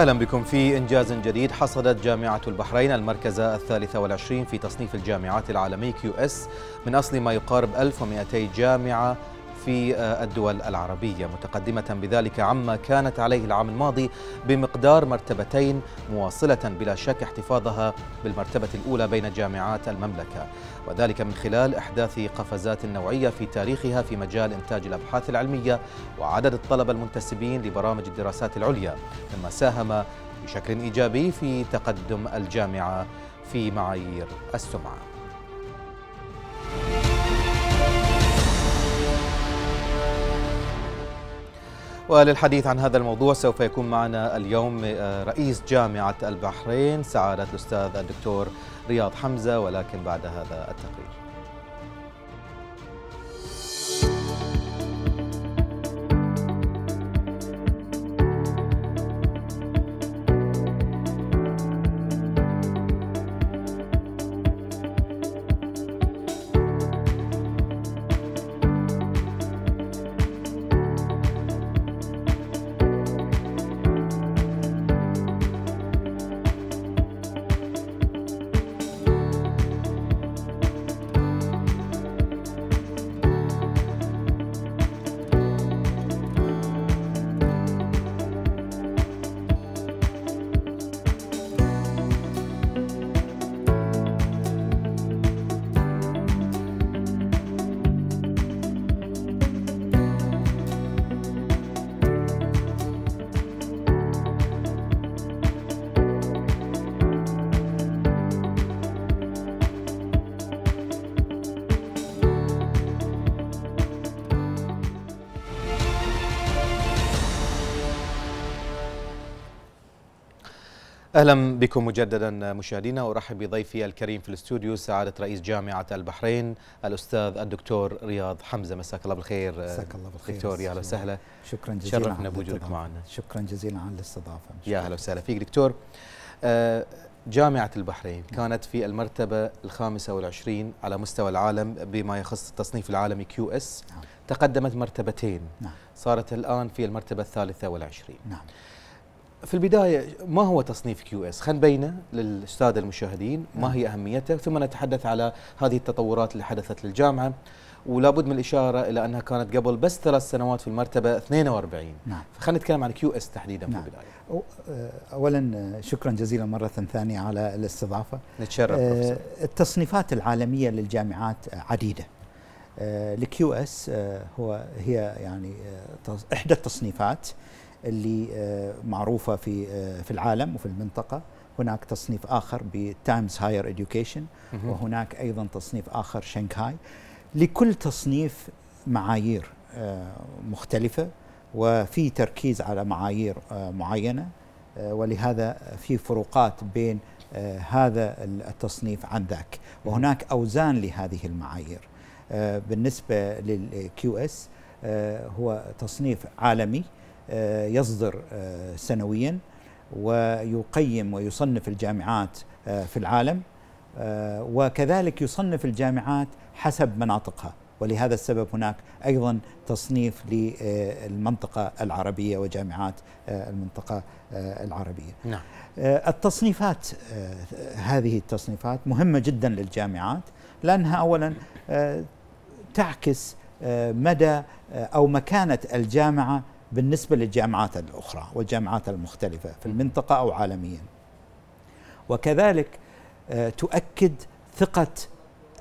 أهلا بكم في إنجاز جديد حصدت جامعة البحرين المركز الثالث والعشرين في تصنيف الجامعات العالمي كيو اس من أصل ما يقارب 1200 جامعة في آه، الدول العربية متقدمة بذلك عما كانت عليه العام الماضي بمقدار مرتبتين مواصلة بلا شك احتفاظها بالمرتبة الأولى بين جامعات المملكة وذلك من خلال إحداث قفزات نوعية في تاريخها في مجال إنتاج الأبحاث العلمية وعدد الطلبة المنتسبين لبرامج الدراسات العليا مما ساهم بشكل إيجابي في تقدم الجامعة في معايير السمعه وللحديث عن هذا الموضوع سوف يكون معنا اليوم آه، رئيس جامعة البحرين سعادة الأستاذ الدكتور رياض حمزة ولكن بعد هذا التقرير اهلا بكم مجددا مشاهدينا وارحب بضيفي الكريم في الاستوديو سعاده رئيس جامعه البحرين الاستاذ الدكتور رياض حمزه مساك الله بالخير مساك الله بالخير دكتور يا اهلا وسهلا شكرا جزيلا شرفنا بوجودك معنا شكرا جزيلا على الاستضافه يا اهلا وسهلا فيك دكتور آه، جامعة البحرين كانت في المرتبة الخامسة والعشرين على مستوى العالم بما يخص التصنيف العالمي كيو اس نعم. تقدمت مرتبتين نعم. صارت الآن في المرتبة الثالثة والعشرين نعم. في البداية ما هو تصنيف كيو اس؟ خلينا نبينه للاستاذ المشاهدين ما نعم. هي أهميته ثم نتحدث على هذه التطورات اللي حدثت للجامعة ولا بد من الإشارة إلى أنها كانت قبل بس ثلاث سنوات في المرتبة 42 نعم فخلينا نتكلم عن كيو اس تحديدا نعم. في البداية آه، أولا آه، شكرا جزيلا مرة ثانية على الاستضافة نتشرف أه التصنيفات العالمية للجامعات آه، عديدة الكيو اس هو هي يعني احدى التصنيفات اللي آه، معروفة في آه، في العالم وفي المنطقة هناك تصنيف آخر بتايمز هاير إديوكيشن وهناك أيضا تصنيف آخر شنغهاي لكل تصنيف معايير آه، مختلفة وفي تركيز على معايير معينة ولهذا في فروقات بين هذا التصنيف عن ذاك وهناك أوزان لهذه المعايير بالنسبة للكيو اس هو تصنيف عالمي آه، يصدر آه، سنويا ويقيم ويصنف الجامعات آه، في العالم وكذلك يصنف الجامعات حسب مناطقها ولهذا السبب هناك ايضا تصنيف للمنطقه العربيه وجامعات المنطقه العربيه. نعم. التصنيفات هذه التصنيفات مهمه جدا للجامعات لانها اولا تعكس مدى او مكانه الجامعه بالنسبة للجامعات الأخرى والجامعات المختلفة في المنطقة أو عالميا وكذلك آه، تؤكد ثقة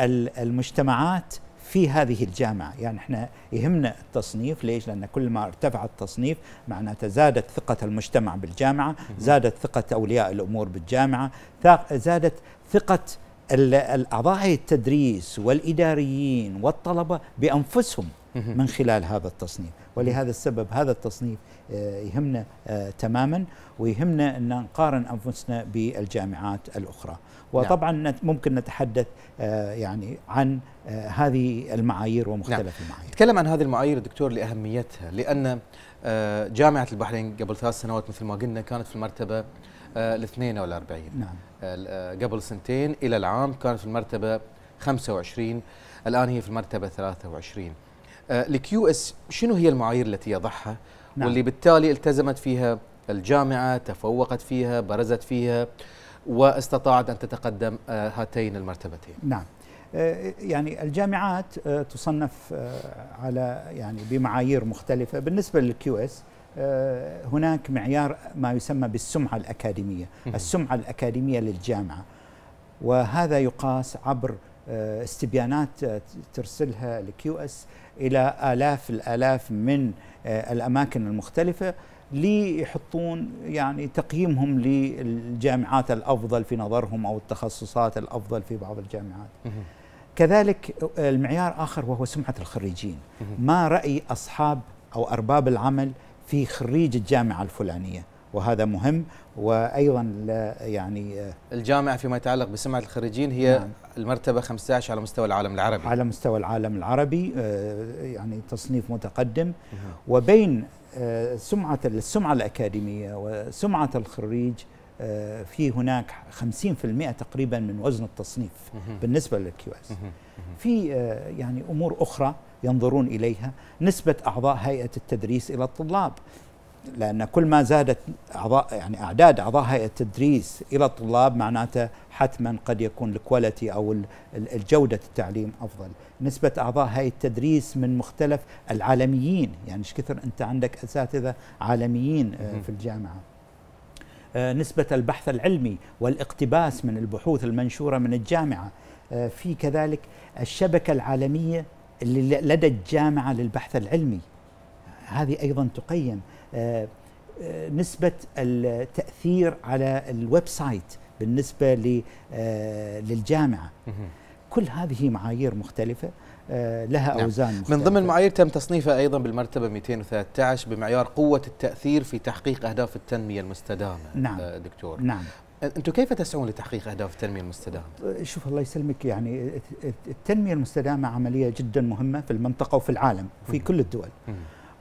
المجتمعات في هذه الجامعة يعني احنا يهمنا التصنيف ليش لأن كل ما ارتفع التصنيف معناته زادت ثقة المجتمع بالجامعة زادت ثقة أولياء الأمور بالجامعة زادت ثقة الأعضاء التدريس والإداريين والطلبة بأنفسهم من خلال هذا التصنيف ولهذا السبب هذا التصنيف آه، يهمنا آه، تماما ويهمنا أن نقارن أنفسنا بالجامعات الأخرى نعم. وطبعا ممكن نتحدث آه، يعني عن هذه المعايير ومختلف نعم. المعايير تكلم عن هذه المعايير دكتور لأهميتها لأن جامعة البحرين قبل ثلاث سنوات مثل ما قلنا كانت في المرتبة الاثنين والأربعين نعم. قبل سنتين إلى العام كانت في المرتبة 25 الآن هي في المرتبة 23 الكيو آه، اس شنو هي المعايير التي يضعها نعم. واللي بالتالي التزمت فيها الجامعه تفوقت فيها برزت فيها واستطاعت ان تتقدم آه، هاتين المرتبتين نعم آه، يعني الجامعات تصنف على يعني بمعايير مختلفه بالنسبه للكيو اس هناك معيار ما يسمى بالسمعه الاكاديميه السمعه الاكاديميه للجامعه وهذا يقاس عبر آه، استبيانات آه، ترسلها الكيو اس الى الاف الالاف من آه، الاماكن المختلفه ليحطون يعني تقييمهم للجامعات الافضل في نظرهم او التخصصات الافضل في بعض الجامعات. كذلك المعيار اخر وهو سمعه الخريجين، ما راي اصحاب او ارباب العمل في خريج الجامعه الفلانيه. وهذا مهم وايضا يعني آه، الجامعه فيما يتعلق بسمعه الخريجين هي نعم. المرتبه 15 على مستوى العالم العربي على مستوى العالم العربي آه، يعني تصنيف متقدم وبين آه، سمعه السمعه الاكاديميه وسمعه الخريج في هناك 50% تقريبا من وزن التصنيف بالنسبه للكيو اس في يعني امور اخرى ينظرون اليها نسبه اعضاء هيئه التدريس الى الطلاب لأن كل ما زادت أعضاء يعني أعداد أعضاء هيئة التدريس إلى الطلاب معناته حتما قد يكون الكواليتي أو الجودة التعليم أفضل نسبة أعضاء هيئة التدريس من مختلف العالميين يعني ايش كثر أنت عندك أساتذة عالميين آه، في الجامعة آه، نسبة البحث العلمي والاقتباس من البحوث المنشورة من الجامعة آه، في كذلك الشبكة العالمية اللي لدى الجامعة للبحث العلمي هذه أيضا تقيم آه، آه، نسبة التأثير على الويب سايت بالنسبة آه، للجامعة كل هذه معايير مختلفة لها نعم. أوزان مختلفة. من ضمن المعايير تم تصنيفها أيضا بالمرتبة 213 بمعيار قوة التأثير في تحقيق أهداف التنمية المستدامة نعم. دكتور نعم انتم كيف تسعون لتحقيق اهداف التنميه المستدامه؟ شوف الله يسلمك يعني التنميه المستدامه عمليه جدا مهمه في المنطقه وفي العالم وفي كل الدول.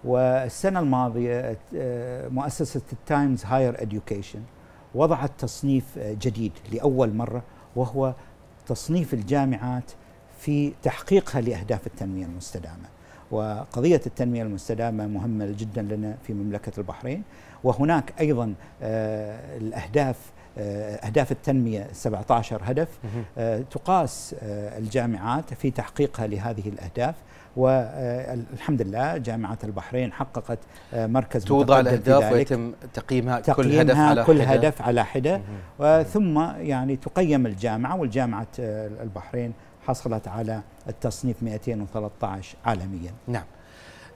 والسنة الماضية آه، مؤسسة التايمز هاير اديوكيشن وضعت تصنيف آه، جديد لأول مرة وهو تصنيف الجامعات في تحقيقها لأهداف التنمية المستدامة وقضية التنمية المستدامة مهمة جدا لنا في مملكة البحرين وهناك أيضا آه، الأهداف أهداف التنمية 17 هدف تقاس الجامعات في تحقيقها لهذه الأهداف والحمد لله جامعة البحرين حققت آه، مركز توضع الأهداف ويتم تقييمها كل هدف على كل هدف على حدة ثم يعني تقيم الجامعة والجامعة آه، البحرين حصلت على التصنيف 213 عالميا نعم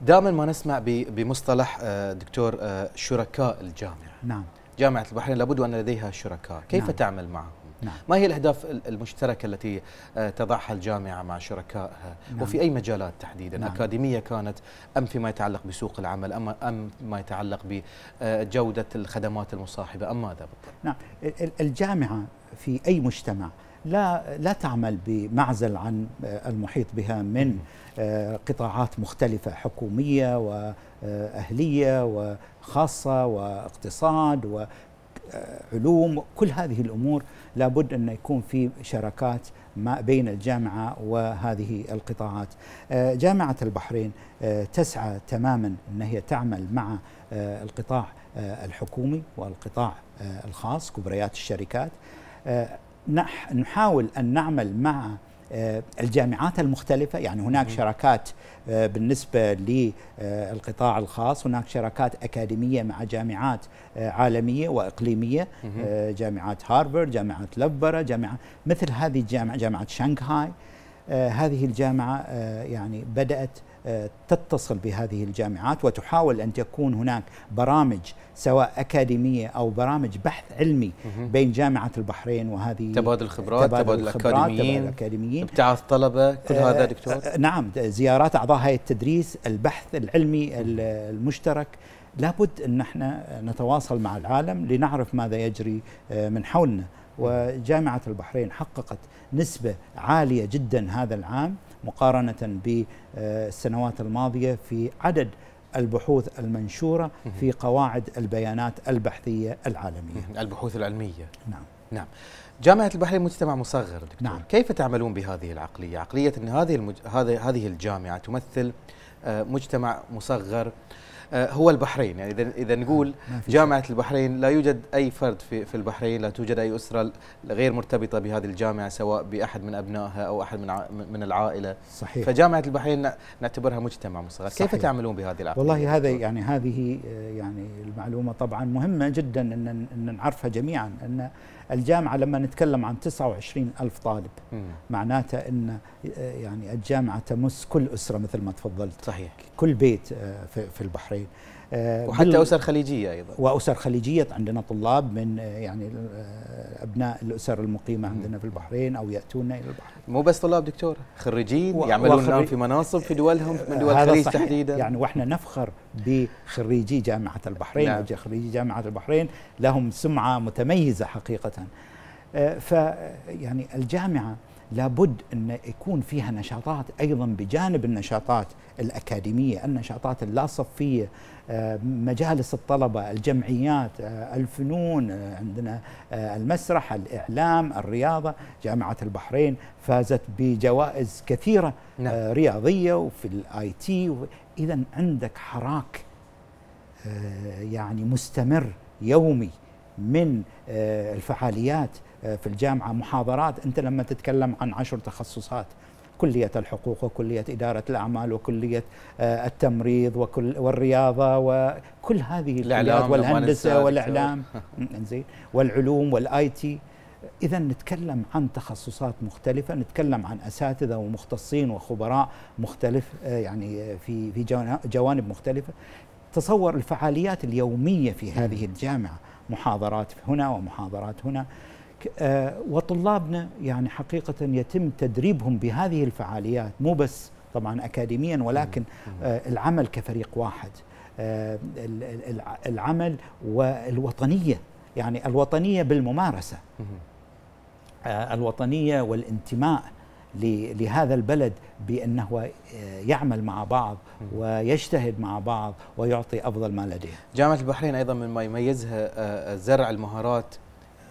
دائما ما نسمع بمصطلح آه، دكتور شركاء الجامعة نعم جامعة البحرين لابد أن لديها شركاء كيف نعم. تعمل معهم؟ نعم. ما هي الأهداف المشتركة التي آه، تضعها الجامعة مع شركائها نعم. وفي أي مجالات تحديدا نعم. أكاديمية كانت أم فيما يتعلق بسوق العمل أم, أم ما يتعلق بجودة آه، الخدمات المصاحبة أم ماذا بالضبط نعم الجامعة في أي مجتمع لا لا تعمل بمعزل عن آه، المحيط بها من قطاعات مختلفة حكومية وأهلية وخاصة واقتصاد علوم كل هذه الامور لابد ان يكون في شراكات ما بين الجامعه وهذه القطاعات. آه، جامعه البحرين آه، تسعى تماما ان هي تعمل مع آه، القطاع الحكومي والقطاع الخاص كبريات الشركات نحاول ان نعمل مع آه، الجامعات المختلفة يعني هناك شراكات آه، بالنسبة للقطاع الخاص هناك شراكات أكاديمية مع جامعات آه، عالمية وإقليمية جامعات هارفرد جامعة لبرة جامعة مثل هذه الجامعة جامعة شنغهاي هذه الجامعة يعني بدأت تتصل بهذه الجامعات وتحاول ان تكون هناك برامج سواء اكاديميه او برامج بحث علمي بين جامعه البحرين وهذه تبادل الخبرات تبادل, تبادل الاكاديميين الاكاديميين ابتعاث طلبه كل هذا آه، دكتور آه نعم زيارات اعضاء هيئه التدريس البحث العلمي المشترك لابد ان احنا نتواصل مع العالم لنعرف ماذا يجري آه، من حولنا وجامعه البحرين حققت نسبه عاليه جدا هذا العام مقارنه بالسنوات آه، الماضيه في عدد البحوث المنشوره في قواعد البيانات البحثيه العالميه. البحوث العلميه. نعم. نعم. جامعه البحرين مجتمع مصغر دكتور. نعم. كيف تعملون بهذه العقليه؟ عقليه ان هذه المج... هذه الجامعه تمثل آه، مجتمع مصغر آه، هو البحرين يعني اذا اذا نقول جامعه البحرين لا يوجد اي فرد في في البحرين لا توجد اي اسره غير مرتبطه بهذه الجامعه سواء باحد من ابنائها او احد من من العائله صحيح فجامعه البحرين نعتبرها مجتمع مصغر كيف تعملون بهذه العقليه والله هذا يعني هذه آه، يعني المعلومه طبعا مهمه جدا ان نعرفها جميعا ان الجامعة لما نتكلم عن 29 ألف طالب م. معناته أن آه، يعني الجامعة تمس كل أسرة مثل ما تفضلت صحيح كل بيت آه، في البحرين آه، وحتى اسر خليجيه ايضا واسر خليجيه عندنا طلاب من آه، يعني آه، ابناء الاسر المقيمه عندنا في البحرين او ياتون الى البحرين مو بس طلاب دكتور خريجين و... يعملون وخري... الان في مناصب في دولهم من دول الخليج تحديدا يعني واحنا نفخر بخريجي جامعه البحرين نعم. خريجي جامعه البحرين لهم سمعه متميزه حقيقه ف يعني الجامعه لابد أن يكون فيها نشاطات أيضا بجانب النشاطات الأكاديمية النشاطات اللاصفية آه، مجالس الطلبة الجمعيات آه، الفنون آه، عندنا المسرح الإعلام الرياضة جامعة البحرين فازت بجوائز كثيرة نعم. رياضية وفي الآي تي إذا عندك حراك يعني مستمر يومي من الفعاليات آه، في الجامعه محاضرات انت لما تتكلم عن عشر تخصصات كلية الحقوق وكلية إدارة الأعمال وكلية آه، التمريض وكل والرياضة وكل هذه الكليات والهندسة والإعلام زين والعلوم والآي تي إذا نتكلم عن تخصصات مختلفة نتكلم عن أساتذة ومختصين وخبراء مختلف آه، يعني في في جوانب مختلفة تصور الفعاليات اليومية في هذه الجامعة محاضرات هنا ومحاضرات هنا آه، وطلابنا يعني حقيقة يتم تدريبهم بهذه الفعاليات مو بس طبعا أكاديميا ولكن آه، العمل كفريق واحد آه، العمل والوطنية يعني الوطنية بالممارسة الوطنية والانتماء لهذا البلد بأنه يعمل مع بعض ويجتهد مع بعض ويعطي أفضل ما لديه جامعة البحرين أيضا من ما يميزها زرع المهارات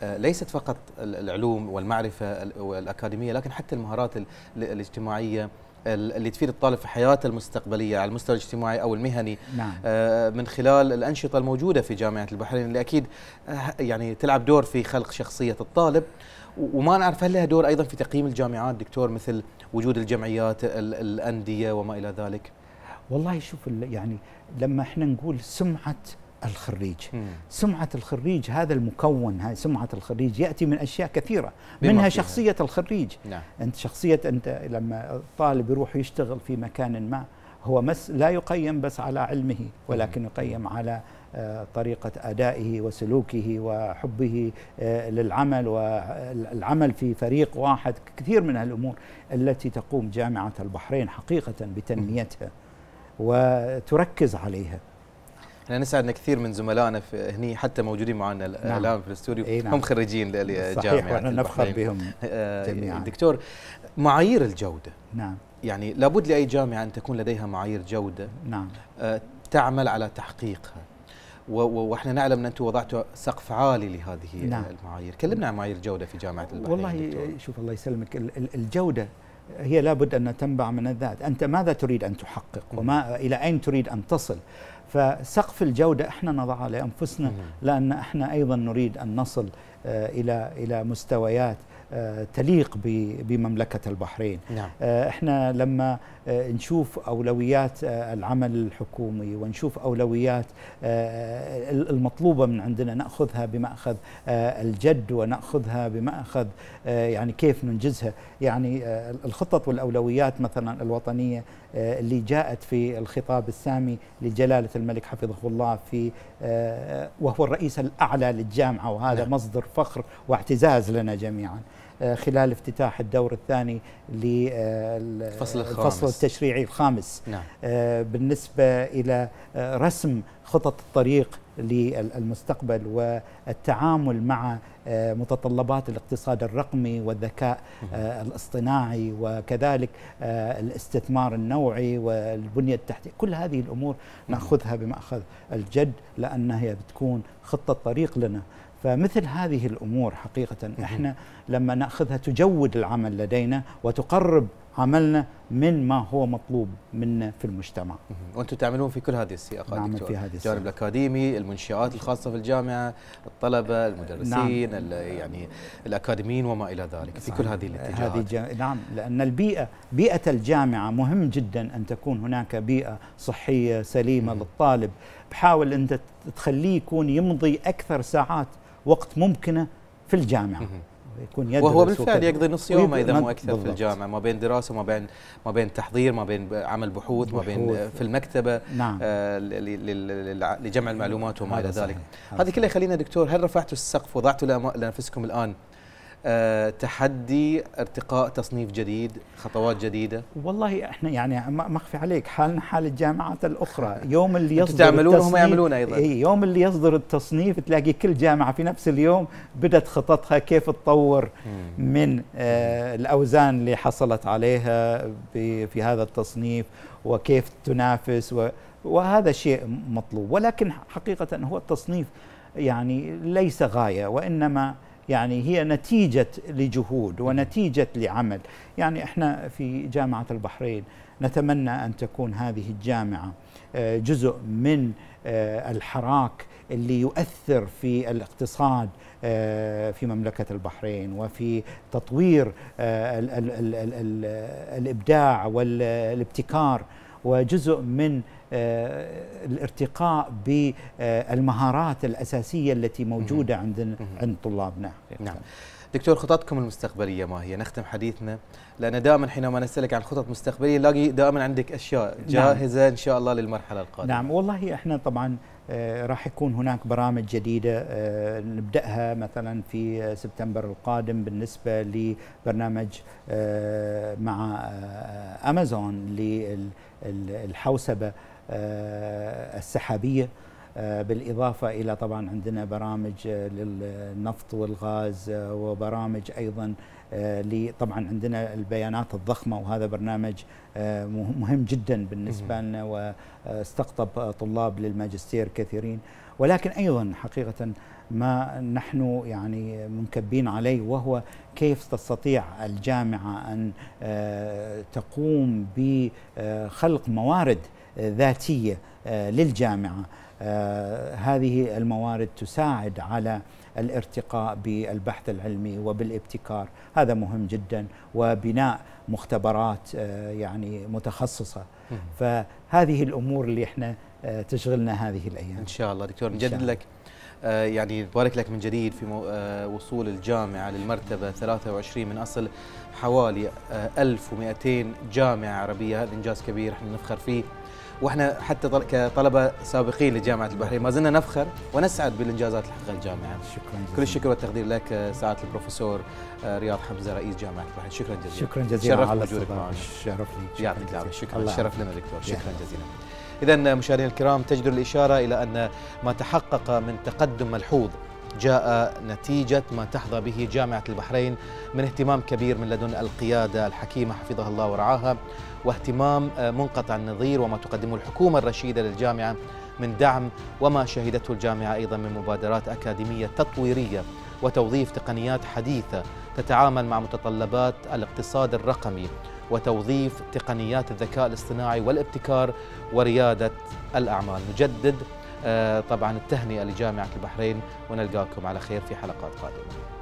آه، ليست فقط العلوم والمعرفة والأكاديمية لكن حتى المهارات الاجتماعية اللي تفيد الطالب في حياته المستقبلية على المستوى الاجتماعي أو المهني نعم. آه، من خلال الأنشطة الموجودة في جامعة البحرين اللي أكيد آه، يعني تلعب دور في خلق شخصية الطالب وما نعرف هل لها دور أيضا في تقييم الجامعات دكتور مثل وجود الجمعيات الأندية وما إلى ذلك والله شوف يعني لما احنا نقول سمعة الخريج مم. سمعة الخريج هذا المكون هاي سمعة الخريج يأتي من أشياء كثيرة منها شخصية الخريج نعم. أنت شخصية أنت لما الطالب يروح يشتغل في مكان ما هو مس لا يقيم بس على علمه ولكن يقيم على آه، طريقة أدائه وسلوكه وحبه آه، للعمل والعمل آه، في فريق واحد كثير من الأمور التي تقوم جامعة البحرين حقيقة بتنميتها وتركز عليها احنا نسعد ان كثير من زملائنا هني حتى موجودين معنا نعم. الان نعم. في الاستوديو إيه نعم. هم خريجين صحيح واحنا نفخر آه، بهم جميعا دكتور معايير الجوده نعم يعني لابد لاي جامعه ان تكون لديها معايير جوده نعم آه، تعمل على تحقيقها واحنا نعلم ان انتم وضعتوا سقف عالي لهذه نعم. المعايير، كلمنا عن معايير الجوده في جامعه البحرين والله دكتور. شوف الله يسلمك الجوده هي لابد ان تنبع من الذات، انت ماذا تريد ان تحقق؟ نعم. وما الى اين تريد ان تصل؟ فسقف الجودة احنا نضعها لأنفسنا لأن احنا أيضا نريد أن نصل آه، إلى إلى مستويات آه، تليق بمملكة البحرين نعم. آه، احنا لما نشوف أولويات العمل الحكومي ونشوف أولويات المطلوبة من عندنا نأخذها بمأخذ الجد ونأخذها بمأخذ يعني كيف ننجزها يعني الخطط والأولويات مثلا الوطنية آه، اللي جاءت في الخطاب السامي لجلالة الملك حفظه الله في آه، وهو الرئيس الأعلى للجامعة وهذا نعم. مصدر فخر واعتزاز لنا جميعاً آه، خلال افتتاح الدور الثاني للفصل آه، الفصل التشريعي الخامس نعم. آه، بالنسبة إلى رسم خطط الطريق للمستقبل والتعامل مع متطلبات الاقتصاد الرقمي والذكاء الاصطناعي وكذلك الاستثمار النوعي والبنية التحتية كل هذه الأمور نأخذها بمأخذ الجد لأنها بتكون خطة طريق لنا فمثل هذه الامور حقيقه احنا لما ناخذها تجود العمل لدينا وتقرب عملنا من ما هو مطلوب منا في المجتمع. وانتم تعملون في كل هذه السياقات نعمل في هذه السياق. الجانب الاكاديمي، المنشآت الخاصه في الجامعه، الطلبه، المدرسين، نعم. يعني الاكاديميين وما الى ذلك، في كل هذه الاتجاهات. هذه جا... نعم لان البيئه بيئه الجامعه مهم جدا ان تكون هناك بيئه صحيه سليمه للطالب، بحاول انت تخليه يكون يمضي اكثر ساعات وقت ممكنه في الجامعه يكون يدرس وهو بالفعل يقضي نص يومه اذا مو اكثر بالضبط. في الجامعه ما بين دراسه ما بين ما بين تحضير ما بين عمل بحوث, بحوث ما بين في المكتبه نعم. آه لجمع المعلومات وما الى ذلك هذه كلها خلينا دكتور هل رفعتوا السقف وضعتوا لنفسكم الان آه، تحدي ارتقاء تصنيف جديد خطوات جديدة والله احنا يعني ما اخفي عليك حالنا حال الجامعات الاخرى يوم اللي يصدر تعملون هم يعملون ايضا اي يوم اللي يصدر التصنيف تلاقي كل جامعة في نفس اليوم بدأت خططها كيف تطور من آه الاوزان اللي حصلت عليها في هذا التصنيف وكيف تنافس و وهذا شيء مطلوب ولكن حقيقة هو التصنيف يعني ليس غاية وإنما يعني هي نتيجة لجهود ونتيجة لعمل يعني احنا في جامعة البحرين نتمنى أن تكون هذه الجامعة آه، جزء من آه، الحراك اللي يؤثر في الاقتصاد آه، في مملكة البحرين وفي تطوير الإبداع والابتكار وجزء من آه، الارتقاء بالمهارات الأساسية التي موجودة عند عند طلابنا نعم دكتور خططكم المستقبليه ما هي؟ نختم حديثنا لان دائما حينما نسالك عن خطط مستقبليه نلاقي دائما عندك اشياء نعم. جاهزه نعم. ان شاء الله للمرحله القادمه. نعم والله احنا طبعا آه، راح يكون هناك برامج جديدة آه، نبدأها مثلا في سبتمبر القادم بالنسبة لبرنامج آه، مع أمازون للحوسبة السحابية آه، بالإضافة إلى طبعا عندنا برامج آه، للنفط والغاز آه، وبرامج أيضا طبعا عندنا البيانات الضخمة وهذا برنامج مهم جدا بالنسبة لنا واستقطب طلاب للماجستير كثيرين ولكن أيضا حقيقة ما نحن يعني منكبين عليه وهو كيف تستطيع الجامعة أن تقوم بخلق موارد ذاتيه آه، للجامعه آه، هذه الموارد تساعد على الارتقاء بالبحث العلمي وبالابتكار هذا مهم جدا وبناء مختبرات آه، يعني متخصصه فهذه الامور اللي احنا تشغلنا هذه الايام ان شاء الله دكتور نجدد لك يعني بارك لك من جديد في وصول الجامعة للمرتبة 23 من أصل حوالي 1200 جامعة عربية هذا إنجاز كبير احنا نفخر فيه واحنا حتى كطلبه سابقين لجامعه البحرين ما زلنا نفخر ونسعد بالانجازات اللي حققها الجامعه. شكرا جزيلا. كل الشكر والتقدير لك آه، سعاده البروفيسور آه، رياض حمزه رئيس جامعه البحرين، شكرا جزيلا. شكرا جزيلا شرف على وجودك معنا. شرف لي. يعطيك العافيه، شكرا الشرف لنا دكتور، شكرا جزيلا. إذا مشاهدينا الكرام تجدر الإشارة إلى أن ما تحقق من تقدم ملحوظ جاء نتيجة ما تحظى به جامعة البحرين من اهتمام كبير من لدن القيادة الحكيمة حفظها الله ورعاها واهتمام آه، منقطع النظير وما تقدمه الحكومة الرشيدة للجامعة من دعم وما شهدته الجامعة أيضا من مبادرات أكاديمية تطويرية وتوظيف تقنيات حديثة تتعامل مع متطلبات الاقتصاد الرقمي وتوظيف تقنيات الذكاء الاصطناعي والابتكار وريادة الأعمال نجدد آه، طبعا التهنئة لجامعة البحرين ونلقاكم على خير في حلقات قادمة